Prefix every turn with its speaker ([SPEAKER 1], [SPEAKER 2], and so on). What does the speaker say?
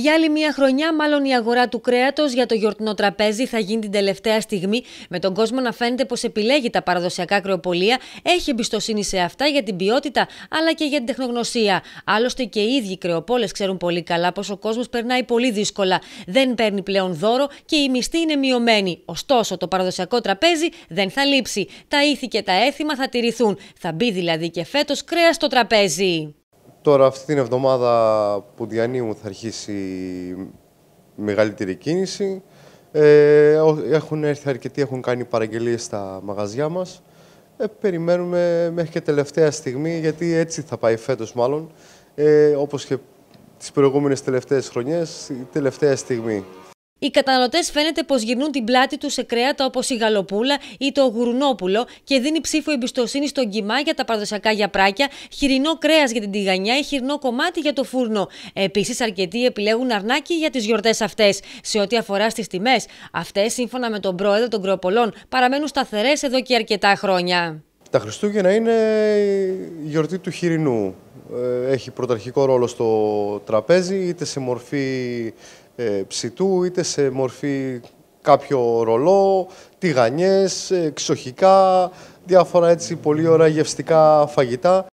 [SPEAKER 1] Για άλλη μια χρονιά, μάλλον η αγορά του κρέατος για το γιορτινό τραπέζι θα γίνει την τελευταία στιγμή, με τον κόσμο να φαίνεται πως επιλέγει τα παραδοσιακά κρεοπολία, έχει εμπιστοσύνη σε αυτά για την ποιότητα αλλά και για την τεχνογνωσία. Άλλωστε και οι ίδιοι κρεοπόλες ξέρουν πολύ καλά πως ο κόσμος περνάει πολύ δύσκολα. Δεν παίρνει πλέον δώρο και η μισθή είναι μειωμένη. Ωστόσο, το παραδοσιακό τραπέζι δεν θα λείψει. Τα ήθη και τα έθιμα θα τηρηθούν. Θα μπει δηλαδή και φέτος κρέας στο τραπέζι.
[SPEAKER 2] Τώρα αυτή την εβδομάδα που διανύουμε θα αρχίσει μεγαλύτερη κίνηση. Ε, έχουν έρθει αρκετοί, έχουν κάνει παραγγελίες στα μαγαζιά μας. Ε, περιμένουμε μέχρι και τελευταία στιγμή, γιατί έτσι θα πάει φέτος μάλλον, ε, όπως και τις προηγούμενες τελευταίες χρονιές, η τελευταία στιγμή.
[SPEAKER 1] Οι καταναλωτές φαίνεται πως γυρνούν την πλάτη τους σε κρέατα όπως η γαλοπούλα ή το γουρνόπουλο και δίνει ψήφο εμπιστοσύνη στον κοιμά για τα παραδοσιακά γιαπράκια, χοιρινό κρέας για την τηγανιά ή χοιρινό κομμάτι για το φούρνο. Επίσης, αρκετοί επιλέγουν αρνάκι για τις γιορτές αυτές. Σε ό,τι αφορά στις τιμές, αυτές, σύμφωνα με τον πρόεδρο των Κροπολών, παραμένουν σταθερές εδώ και αρκετά χρόνια.
[SPEAKER 2] Τα Χριστούγεννα είναι η γιορτή του χοιρινού ε, έχει πρωταρχικό ρόλο στο τραπέζι, είτε σε μορφή ε, ψητού, είτε σε μορφή κάποιο ρολό, τηγανιές, ε, ξοχικά, διάφορα έτσι πολύ ωραία γευστικά φαγητά